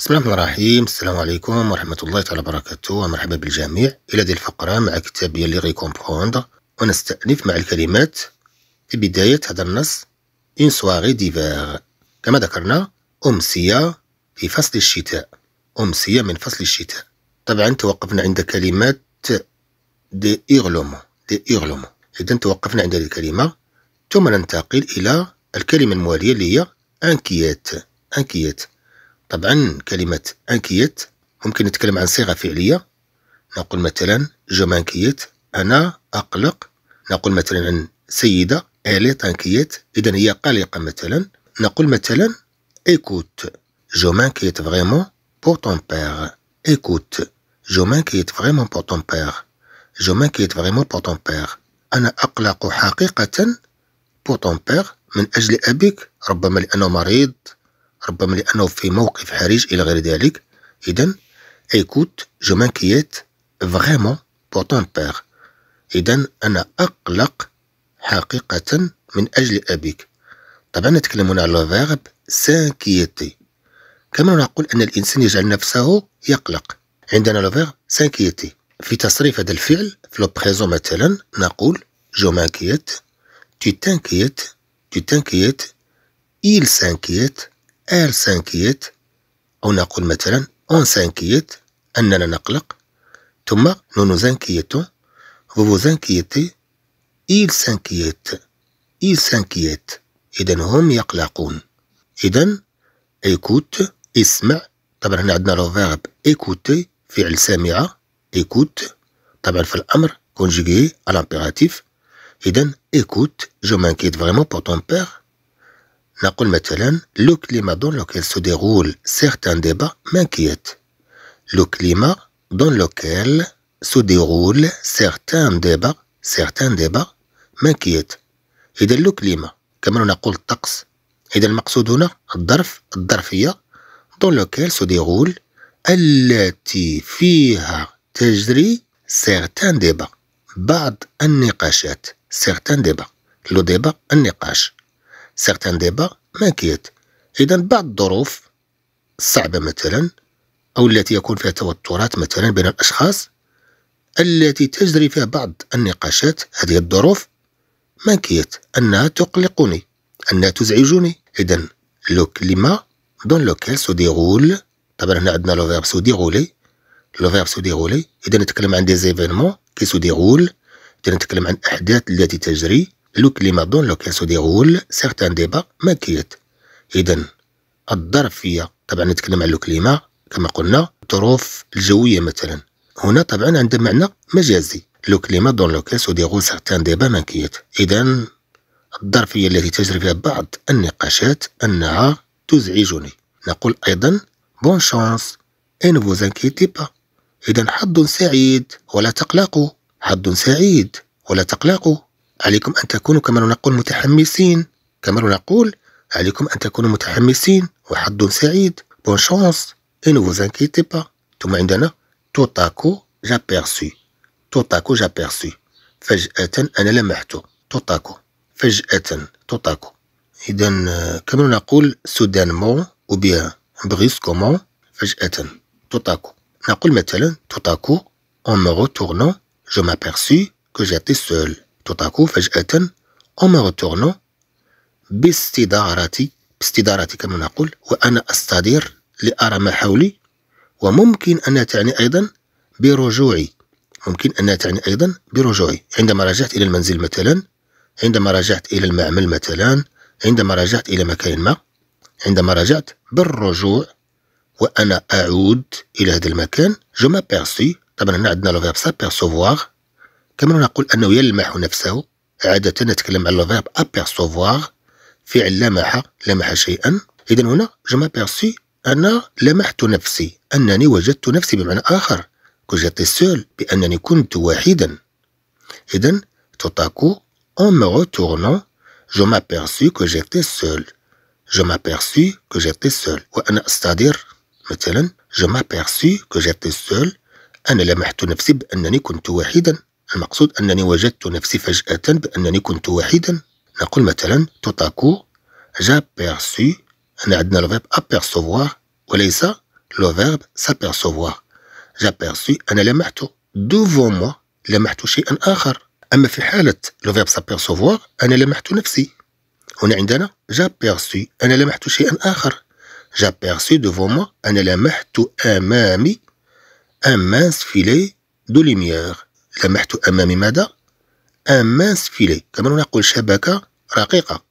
بسم الله الرحمن الرحيم السلام عليكم ورحمة الله تعالى وبركاته ومرحبا بالجميع إلى هذه الفقرة مع كتابية لي ريكومبروند ونستأنف مع الكلمات في بداية هذا النص إن سواغي ديفاغ كما ذكرنا أمسية في فصل الشتاء أمسية من فصل الشتاء طبعا توقفنا عند كلمات دي إغلوم دي إغلوم إذا توقفنا عند هذه الكلمة ثم ننتقل إلى الكلمة الموالية اللي هي أنكيات أنكيات طبعا كلمة أنكيت ممكن نتكلم عن صيغة فعلية نقول مثلا جو أنكيت أنا أقلق نقول مثلا عن سيدة إلي تانكيت إذا هي قلقة مثلا نقول مثلا إيكوت جو مانكيت فريمون بور تون بير إيكوت جو مانكيت فريمون بور تون بير جو مانكيت فريمون بور تون بير أنا أقلق حقيقة بور تون بير من أجل أبيك ربما لأنه مريض ربما لأنه في موقف حرج إلى غير ذلك إذا إيكوت جو مانكييت فغيمون بور تون père إذا أنا أقلق حقيقة من أجل أبيك طبعا نتكلم هنا على فيرب سانكيتي كما نقول أن الإنسان يجعل نفسه يقلق عندنا لو فيرب سانكيتي في تصريف هذا الفعل في لو بريزون مثلا نقول جو مانكيت تو تانكييت تو تانكييت إيل سانكييت ار سانكيت أو نقول مثلا أون سانكيت أننا نقلق ثم نو نو زانكيتو فو زانكيتي إيل سانكيت إيل سانكيت إذا هم يقلقون إذا إيكوت اسمع طبعا هنا عندنا لو فيرب إيكوتي فعل سامعة إيكوت طبعا في الأمر كونجيغي على الإمبيراتيف إذا إيكوت جو مانكيت فريمون بور تون بير نقول مثلا لو كليما دون لوكيل سو ديغول سيغتان ديبا مانكيت لو كليما دون لوكيل سو ديغول سيغتان ديبا سيغتان ديبا مانكيت إذا لو كليما كما نقول الطقس إذا المقصود هنا الظرف الظرفية دون لوكيل سو ديغول التي فيها تجري سيغتان ديبا بعض النقاشات سيغتان ديبا لو ديبا النقاش سيغتان ديبا ما كيت إذا بعض الظروف الصعبة مثلا أو التي يكون فيها توترات مثلا بين الأشخاص التي تجري فيها بعض النقاشات هذه الظروف ما كيت أنها تقلقني أنها تزعجني إذا لو كلمة دون لوكيل سو ديغول طبعا هنا عندنا لو فيرب سو ديغولي لو فيرب سو ديغولي إذا نتكلم عن دي زيفينمون كي سو ديغول إذا نتكلم عن أحداث التي تجري le climat dans lequel se déroulent certains débats ماكيت إذن الظرفية طبعا نتكلم على الكليما كما قلنا الظروف الجوية مثلا هنا طبعا عندها معنى مجازي لو كليما دون لوكيل سو ديغول سارتان ديبا ماكيت إذا الظرفية التي تجري فيها بعض النقاشات أنها تزعجني نقول أيضا بون شانس إن فو زانكيتي با إذا حظ سعيد ولا تقلقوا حظ سعيد ولا تقلقوا عليكم أن تكونوا كما نقول متحمسين كما نقول عليكم أن تكونوا متحمسين وحظ سعيد بون شونس إن نو زانكيتي با ثم عندنا تو تاكو جا تو تاكو جا جابيرسو فجأة أنا لمحتو تو تاكو فجأة تو توتاكو إذا كما نقول سودانمون أو بيان بريسكومون فجأة تو تاكو نقول مثلا تو تاكو أون مو جو m'aperçus كو جاتي سول تطاكو فجأة أما غتورنو باستدارتي باستدارتي كما نقول وأنا أستدير لأرى ما حولي وممكن أنها تعني أيضا برجوعي ممكن أنها تعني أيضا برجوعي عندما رجعت إلى المنزل مثلا عندما رجعت إلى المعمل مثلا عندما رجعت إلى مكان ما عندما رجعت بالرجوع وأنا أعود إلى هذا المكان جو مابيرسي طبعا هنا عندنا لو فيرب سابيرسوفواغ كما نقول أنه يلمح نفسه عادة نتكلم على الفيرب أبيرسوفوار فعل لمح لمح شيئا إذا هنا جو مابيرسي أنا لمحت نفسي أنني وجدت نفسي بمعنى آخر كوجيتي سول بأنني كنت وحيدا إذا توتاكو أون مي روتورنون جو مابيرسي que سول جو je m'aperçus que j'étais سول وأنا أستدير مثلا جو مابيرسي que j'étais سول أنا لمحت نفسي بأنني كنت وحيدا المقصود أنني وجدت نفسي فجأة بأنني كنت وحيدا نقول مثلا توتاكو بيرسي هنا عندنا لو فيرب ابيرسوفوار وليس لو فيرب سابيرسوفوار بيرسي أنا لمحت دوفو موا لمحت شيئا آخر أما في حالة لو فيرب سابيرسوفوار أنا لمحت نفسي هنا عندنا بيرسي أنا لمحت شيئا آخر بيرسي دوفو موا أنا لمحت أمامي أمانس فيلي دو ليميير لمحت أمامي ماذا؟ أماس فيلي كما نقول شبكة رقيقة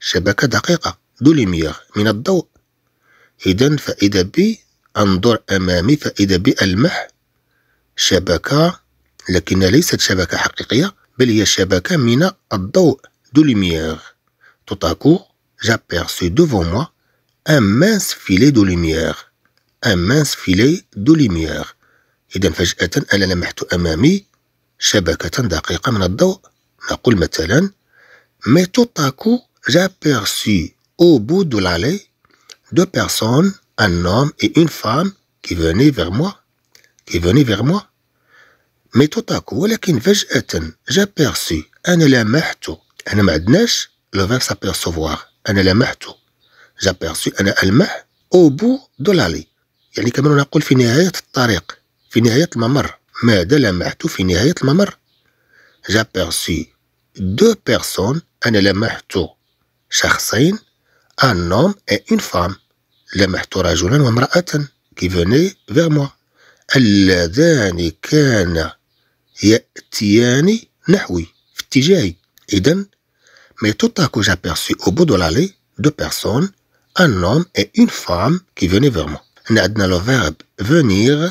شبكة دقيقة دو دوليمية من الضوء إذا فإذا بي أنظر أمامي فإذا بي ألمح شبكة لكن ليست شبكة حقيقية بل هي شبكة من الضوء دو لوميير توتاكو جابيرسو دوفون موا devant moi un mince filet de lumière. Un mince filet إذا فجأة أنا لمحت أمامي شبكة دقيقة من الضوء نقول مثلا مي تو تاكو جابيرسي أو بو دو لالي دو بيرسون أن نوم إي أون فام كي فوني فيغ موا كي فوني فيغ موا مي تو تاكو ولكن فجأة جابيرسي أنا لمحت أنا ما عندناش لو فيغ سابيرسوفوار أنا لمحت جابيرسي أنا ألمح أو بو دو لالي يعني كما نقول في نهاية الطريق في نهاية الممر ماذا لمحت في نهاية الممر؟ جابرسي دو بيرسون أنا لمحت شخصين ان نوم اي اون فام لمحت رجلا وامرأة كي فوني فيغ موا اللذان كان يأتيان نحوي في اتجاهي إذا مي توتاكو جابرسي او بو دو لالي دو بيرسون ان نوم اي اون فام كي فوني فيغ موا عندنا لو فيرب فونيغ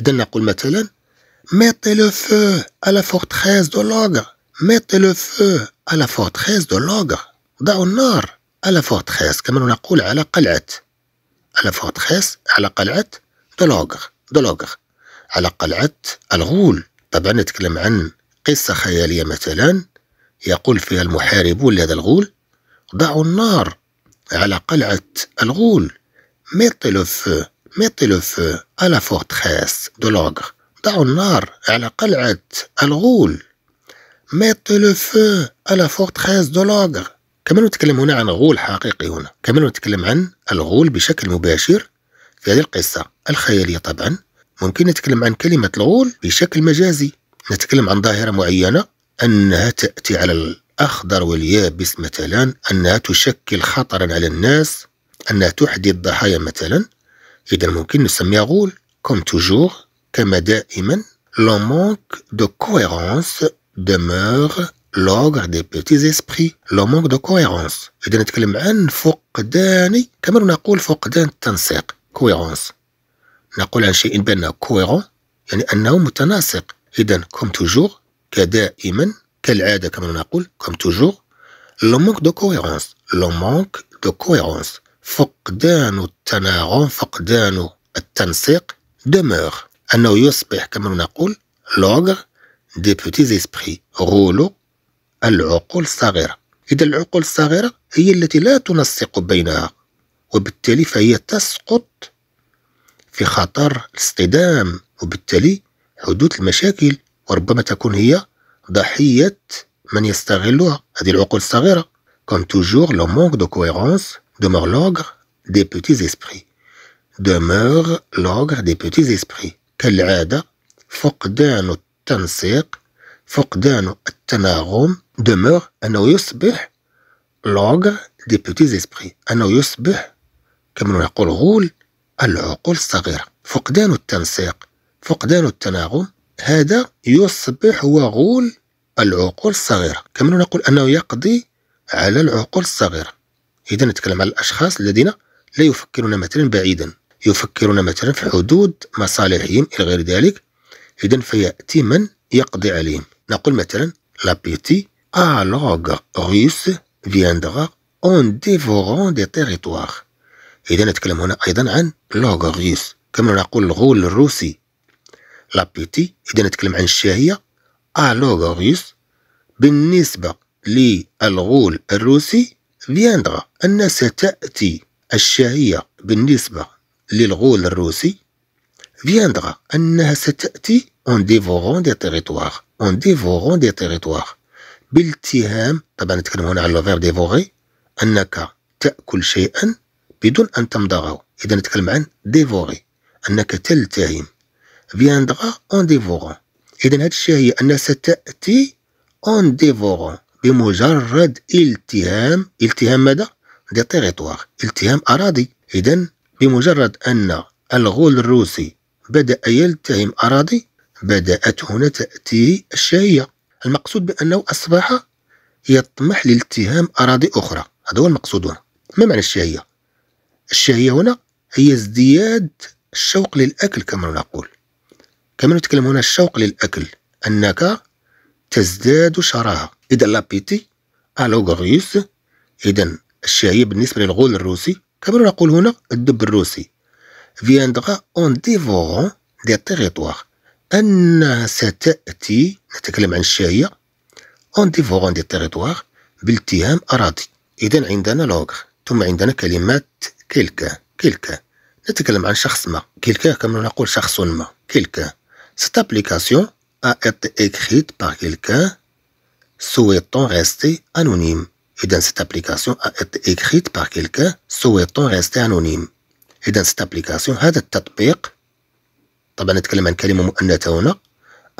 إذا نقول مثلا ميتي لو فو ا لا forteresse دو لوغ ميتي لو فو ا لا forteresse دو لوغ ضعوا النار ا لا forteresse كما نقول على قلعة ا لا forteresse على قلعة دو لوغ دو لوغ على قلعة الغول طبعا نتكلم عن قصة خيالية مثلا يقول فيها المحاربون لهذا الغول ضعوا النار على قلعة الغول ميتي لو فو mettez le feu à la forteresse de l'ogre à النار على قلعة الغول mettez le feu à la forteresse de l'ogre كما نتكلم هنا عن غول حقيقي هنا كما نتكلم عن الغول بشكل مباشر في هذه القصة الخيالية طبعا ممكن نتكلم عن كلمة الغول بشكل مجازي نتكلم عن ظاهرة معينة أنها تأتي على الأخضر واليابس مثلا أنها تشكل خطرا على الناس أنها تحدي الضحايا مثلا comme toujours le manque de cohérence demeure l'ogre des petits esprits le manque de cohérence je vais en parler en comme dit cohérence نقولان شيء que cohérent يعني انه متناسق comme toujours comme toujours le manque de cohérence le manque de cohérence فقدان التناغم فقدان التنسيق دمر أنه يصبح كما نقول لوغر دي بوتي اسبري غولو العقول الصغيرة إذا العقول الصغيرة هي التي لا تنسق بينها وبالتالي فهي تسقط في خطر الاصطدام وبالتالي حدوث المشاكل وربما تكون هي ضحية من يستغلها هذه العقول الصغيرة كون توجور لو مونك دو كويرونس demeure l'ogre des petits esprits demeure l'ogre des petits esprits كالعادة فقدان التنسيق فقدان التناغم demeure أنه يصبح l'ogre دي petits إسبري أنه يصبح كما نقول غول العقول الصغيرة فقدان التنسيق فقدان التناغم هذا يصبح هو غول العقول الصغيرة كما نقول أنه يقضي على العقول الصغيرة إذا نتكلم على الأشخاص الذين لا يفكرون مثلا بعيدا يفكرون مثلا في حدود مصالحهم إلى غير ذلك إذا فيأتي من يقضي عليهم نقول مثلا l'appétit à langue russe viendra اون ديفورون دي تيريتوار إذا نتكلم هنا أيضا عن لوغ روس كما نقول الغول الروسي لابيتي إذا نتكلم عن الشهية ألوغ روس بالنسبة للغول الروسي فيندرا أن ستأتي الشهية بالنسبة للغول الروسي فيندرا أنها ستأتي اون ديفورون دي تيريتوار اون ديفورون دي تيريتوار بالتهام طبعا نتكلم هنا على لو ديفوري أنك تأكل شيئا بدون أن تمضغه إذا نتكلم عن ديفوري أنك تلتهم فيندرا اون ديفورون إذا هذه الشهية أنها ستأتي اون ديفورون بمجرد التهام التهام ماذا؟ دي تيريتوار التهام أراضي إذا بمجرد أن الغول الروسي بدأ يلتهم أراضي بدأت هنا تأتي الشهية المقصود بأنه أصبح يطمح لالتهام أراضي أخرى هذا هو المقصود هنا ما معنى الشهية؟ الشهية هنا هي ازدياد الشوق للأكل كما نقول كما نتكلم هنا الشوق للأكل أنك تزداد شراهة إذا لابيتي ألوغوريوس إذا الشاي بالنسبة للغول الروسي كما نقول هنا الدب الروسي فياندغا اون ديفورون دي تيريتوار أنها ستأتي نتكلم عن الشاي اون ديفورون دي تيريتوار بالتهام أراضي إذا عندنا لوغر ثم عندنا كلمات كيلكا كيلكا نتكلم عن شخص ما كيلكا كما نقول شخص ما كيلكا Cette ابليكاسيون ا été écrite par quelqu'un souhaitant rester anonyme. Et dans cette application a été écrite par quelqu'un souhaitant rester anonyme. Et dans cette application هذا التطبيق طبعا نتكلم عن كلمة مؤنثة هنا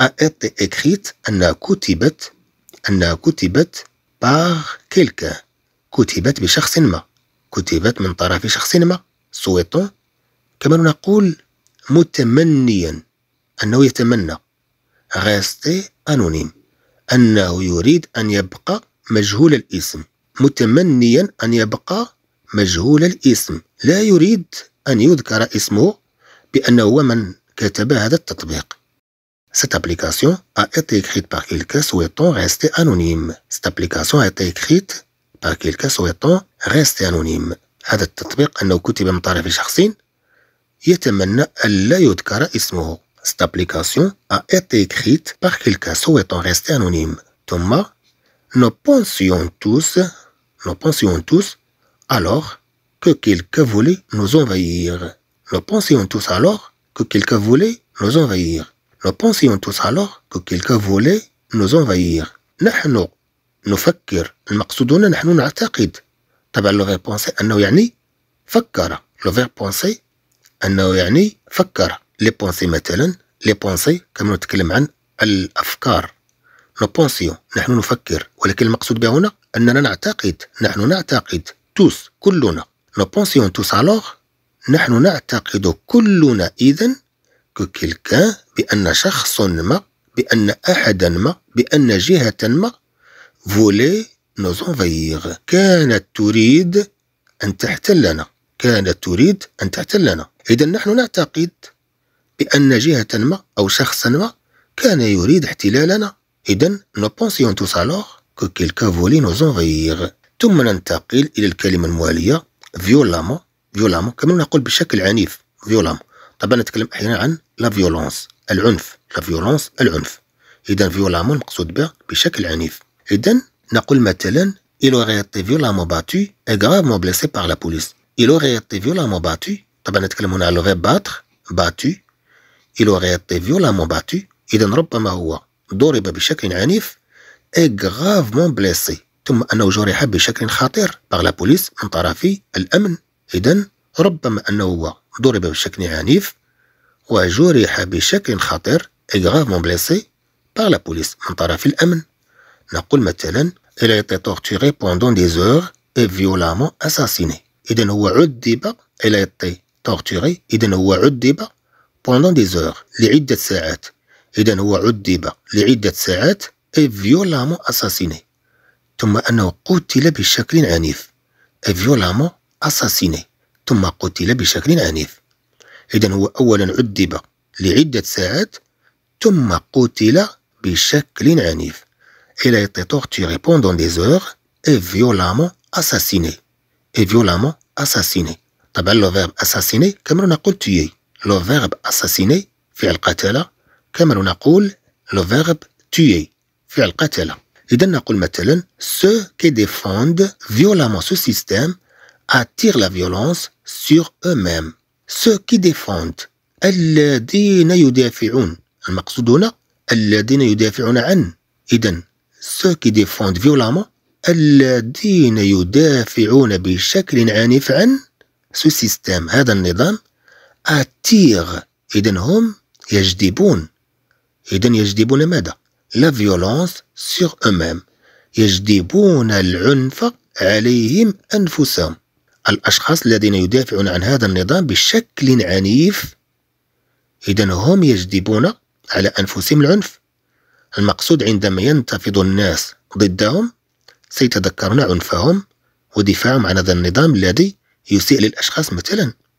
a été écrite أنها كتبت أنها كتبت par quelqu'un كتبت بشخص ما كتبت من طرف شخص ما souhaitant كما نقول متمنيا أنه يتمنى rester anonyme أنه يريد أن يبقى مجهول الاسم متمنيا أن يبقى مجهول الاسم لا يريد أن يذكر اسمه بأنه هو من كتب هذا التطبيق Cette application a été écrite par quelqu'un souhaitant rester anonyme. Cette application a été écrite par quelqu'un souhaitant rester anonyme. هذا التطبيق أنه كتب من طرف شخص يتمنى ألا يذكر اسمه Cette application a été écrite par quelqu'un souhaitant rester anonyme. Thomas, nous pensions tous, nous pensions tous, alors que quelqu'un voulait nous envahir. Nous pensions tous alors que quelqu'un voulait nous envahir. Nous pensions tous alors que quelqu'un voulait nous envahir. nous, nous نحن نفكر المقصودون نحن نعتقد طبعا لو فير بونسي أنه يعني فكر لو فير بونسي أنه يعني فكر لي بونسي مثلا لي بونسي كما نتكلم عن الافكار نو بونسيو نحن نفكر ولكن المقصود به هنا اننا نعتقد نحن نعتقد توس كلنا نو بونسيون توس الوغ نحن نعتقد كلنا اذا كو كيلكان بان شخص ما بان احدا ما بان جهه ما فولي نوز كانت تريد ان تحتلنا كانت تريد ان تحتلنا اذا نحن نعتقد بأن جهة ما أو شخصا ما كان يريد احتلالنا إذا نو بونسيون tous alors كو كيلكا فولي nous envahir ثم ننتقل إلى الكلمة الموالية فيولامون فيولامون كما نقول بشكل عنيف فيولامون طبعا نتكلم أحيانا عن لا فيولونس العنف لا فيولونس العنف إذا فيولامون المقصود به بشكل عنيف إذا نقول مثلا Il aurait été violemment battu et gravement blessé par la police. Il aurait été violemment battu. طبعا نتكلم هنا على le battre battu الوغيطي فيولامون باتو إذا ربما هو ضرب بشكل عنيف اي غرافمون بليسي ثم أنه جرح بشكل خطير باغ لا بوليس من طرف الأمن إذا ربما أنه هو ضرب بشكل عنيف وجرح بشكل خطير اي غرافمون بليسي باغ لا بوليس من طرف الأمن نقول مثلا il إيتي تورتيغي بوندون دي زور إي فيولامون أساسيني إذا هو عذب il إيتي تورتيغي إذا هو عذب pendant des heures لعدة ساعات إذا هو عذب لعدة ساعات أي فيولامون أساسيني ثم أنه قتل بشكل عنيف أي فيولامون أساسيني ثم قتل بشكل عنيف إذا هو أولا عذب لعدة ساعات ثم قتل بشكل عنيف إلا ايتي été بوندون دي des اي فيولامون اساسيني اي فيولامون اساسيني طبعا لو فيرب اساسيني كما نقول تيي لو فيرب اساسيني فعل قتل كما نقول لو فيرب tuer فعل قتل اذا نقول مثلا سو كي ديفوند فيولامون سو سيستيم اتير لا فيولونس سور او ميم سو كي ديفوند الذين يدافعون المقصود هنا الذين يدافعون عن اذا سو كي ديفوند فيولامون الذين يدافعون بشكل عنيف عن سو سيستيم هذا النظام اتير إذا هم يجذبون إذا يجذبون ماذا؟ لا فيولونس سيغ أمام يجذبون العنف عليهم أنفسهم الأشخاص الذين يدافعون عن هذا النظام بشكل عنيف إذا هم يجذبون على أنفسهم العنف المقصود عندما ينتفض الناس ضدهم سيتذكرون عنفهم ودفاعهم عن هذا النظام الذي يسيء للأشخاص مثلا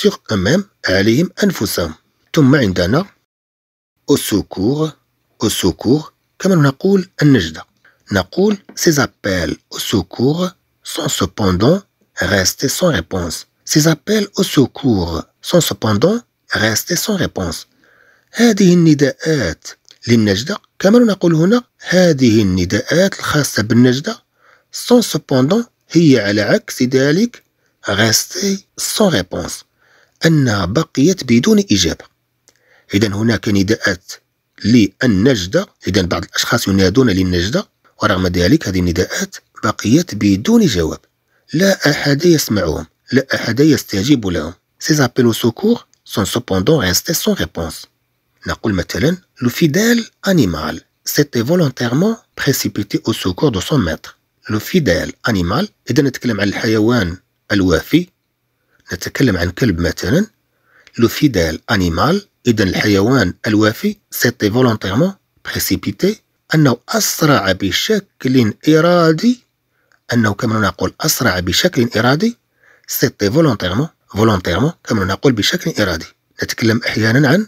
sur eux-mêmes عليهم أنفسهم ثم عندنا au secours au secours كما نقول النجدة نقول ces appels au secours sont cependant restés sans réponse ces appels au secours sont cependant restés sans réponse هذه النداءات للنجدة كما نقول هنا هذه النداءات الخاصة بالنجدة sont cependant هي على عكس ذلك restées sans réponse أنها بقيت بدون إجابة إذا هناك نداءات للنجدة إذا بعض الأشخاص ينادون للنجدة ورغم ذلك هذه النداءات بقيت بدون جواب لا أحد يسمعهم لا أحد يستجيب لهم Ces appels au secours sont cependant restés sans réponse. نقول مثلا لو فيدال انيمال سيتي فولونتيرمون بريسيبيتي او سوكور دو سون ماتر لو فيدال انيمال إذا نتكلم عن الحيوان الوافي نتكلم عن كلب مثلا لو فيدال انيمال اذا الحيوان الوافي سيتي فولونتيرمون بريسيبيتي انه اسرع بشكل ارادي انه كما نقول اسرع بشكل ارادي سيتي فولونتيرمون فولونتيرمون كما نقول بشكل ارادي نتكلم احيانا عن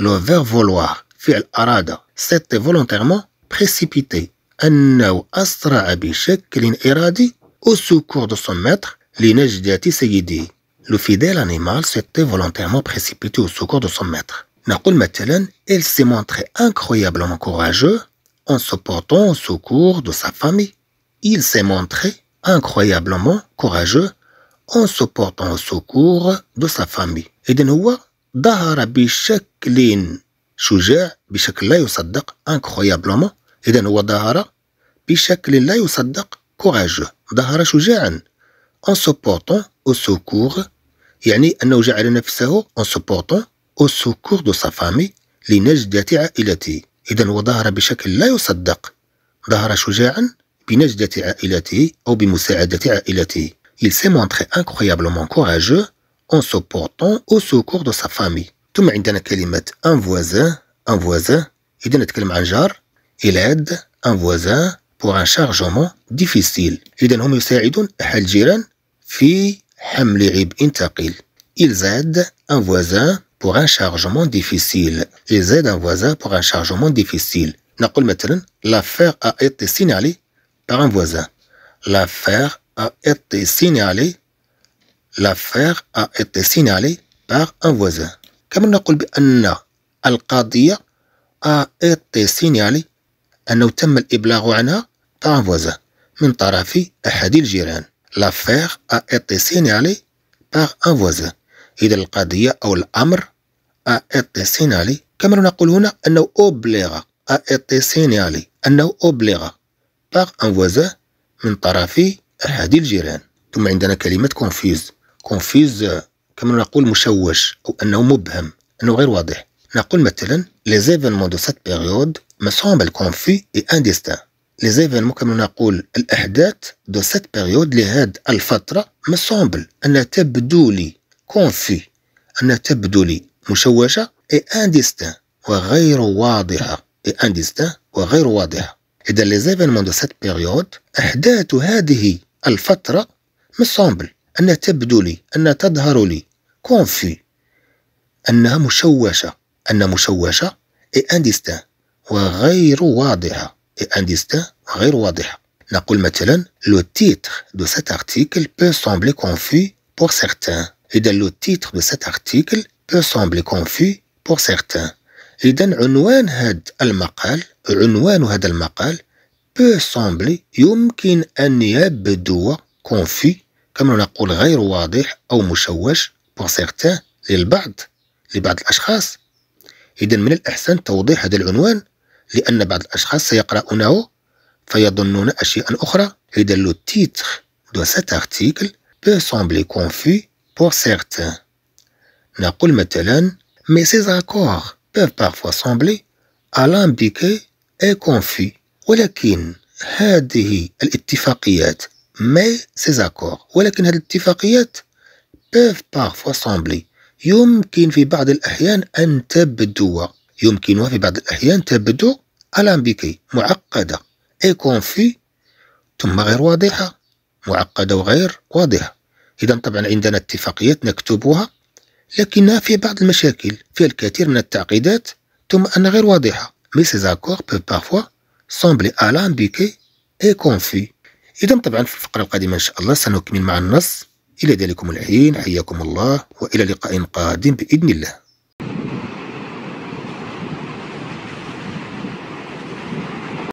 لو فير فولوار فعل اراد سيتي فولونتيرمون بريسيبيتي انه اسرع بشكل ارادي او سكور دو سون متر لنجدة سيده Le fidèle animal s'était volontairement précipité au secours de son maître. Nakul Matelen, il s'est montré incroyablement courageux en se portant au secours de sa famille. Il s'est montré incroyablement courageux en se portant au secours de sa famille. Et incroyablement en se portant au secours يعني أنه جعل نفسه en supportant au secours de sa famille لنجدة عائلته إذا هو ظهر بشكل لا يصدق ظهر شجاعا بنجدة عائلته أو بمساعدة عائلته Il s'est montré incroyablement courageux en supportant au secours de sa famille. ثم عندنا كلمة un voisin, un voisin إذا نتكلم عن جار Il aide un voisin pour un chargement difficile. إذا هم يساعدون أحد الجيران في Hamlirib Intaqil. Ils aident un voisin pour un chargement difficile. Ils aident un voisin pour un chargement difficile. نقول مثلا l'affaire a été signalée par un voisin. L'affaire a été signalée l'affaire a été signalée par un voisin. كما anna al a été signalée أنه تم الإبلاغ par un voisin من طرف أحد الجيران. l'affaire a été signalée par un voisin إذا القضية أو الأمر a été signalé كما نقول هنا أنه أوبليغ a été signalé أنه أوبليغ par un voisin من طرف أحد الجيران ثم عندنا كلمة كونفيوز كونفيوز كما نقول مشوش أو أنه مبهم أنه غير واضح نقول مثلا les événements de cette période me semblent confus et indistincts ليزيفينمون كما نقول الاحداث دو سيت بيريود لهذه الفتره مسومبل انها تبدو لي كونفي انها تبدو لي مشوشه اي انديستان وغير واضحه اي انديستان وغير واضحه اذا ليزيفينمون دو سيت بيريود احداث هذه الفتره مسومبل انها تبدو لي انها تظهر لي كونفي انها مشوشه انها مشوشه اي انديستان وغير واضحه et indistincts غير واضحة. نقول مثلا لو تيتر دو سات ارتيكل بو سومبلي كونفي بور سيغتان. إذا لو تيتر دو سات ارتيكل بو سومبلي كونفي بور سيغتان. إذا عنوان هذا المقال عنوان هذا المقال بو سومبلي يمكن أن يبدو كونفي كما نقول غير واضح أو مشوش بور سيغتان للبعض لبعض الأشخاص. إذا من الأحسن توضيح هذا العنوان لأن بعض الأشخاص سيقرؤونه فيظنون أشياء أخرى إذا لو تيتر دو سات أرتيكل بو سومبلي كونفو بور certains. نقول مثلا Mais ces accords peuvent بارفوا سومبلي ألامبيكي إي كونفو ولكن هذه الاتفاقيات mais ces accords ولكن هذه الاتفاقيات بوف بارفوا سومبلي يمكن في بعض الأحيان أن تبدو يمكنها في بعض الأحيان تبدو ألامبيكي معقدة اي كونفي ثم غير واضحة معقدة وغير واضحة إذا طبعا عندنا اتفاقيات نكتبها لكنها في بعض المشاكل فيها الكثير من التعقيدات ثم أنها غير واضحة مي سي زاكور بو بارفوا سومبلي الامبيكي اي كونفي إذا طبعا في الفقرة القادمة إن شاء الله سنكمل مع النص إلى ذلكم الحين حياكم الله وإلى لقاء قادم بإذن الله